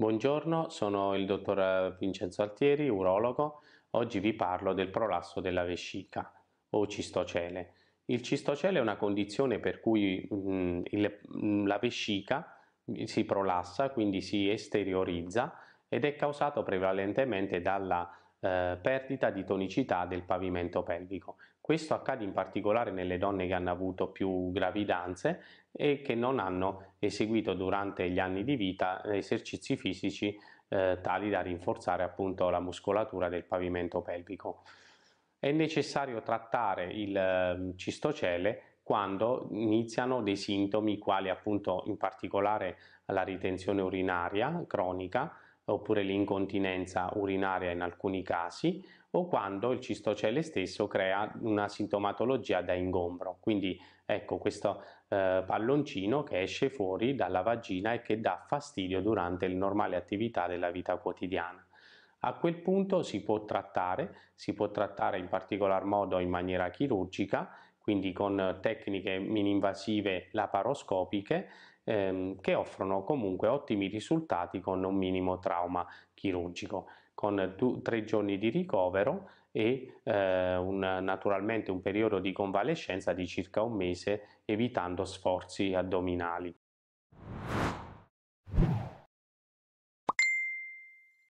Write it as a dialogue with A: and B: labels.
A: Buongiorno, sono il dottor Vincenzo Altieri, urologo. Oggi vi parlo del prolasso della vescica o cistocele. Il cistocele è una condizione per cui mh, mm, il, mm, la vescica si prolassa, quindi si esteriorizza ed è causato prevalentemente dalla eh, perdita di tonicità del pavimento pelvico. Questo accade in particolare nelle donne che hanno avuto più gravidanze e che non hanno eseguito durante gli anni di vita esercizi fisici eh, tali da rinforzare appunto la muscolatura del pavimento pelvico. È necessario trattare il ehm, cistocele quando iniziano dei sintomi quali appunto in particolare la ritenzione urinaria cronica, oppure l'incontinenza urinaria in alcuni casi o quando il cistocele stesso crea una sintomatologia da ingombro. Quindi ecco questo eh, palloncino che esce fuori dalla vagina e che dà fastidio durante le normali attività della vita quotidiana. A quel punto si può trattare, si può trattare in particolar modo in maniera chirurgica quindi con tecniche mini-invasive laparoscopiche ehm, che offrono comunque ottimi risultati con un minimo trauma chirurgico con tre giorni di ricovero e eh, un, naturalmente un periodo di convalescenza di circa un mese evitando sforzi addominali.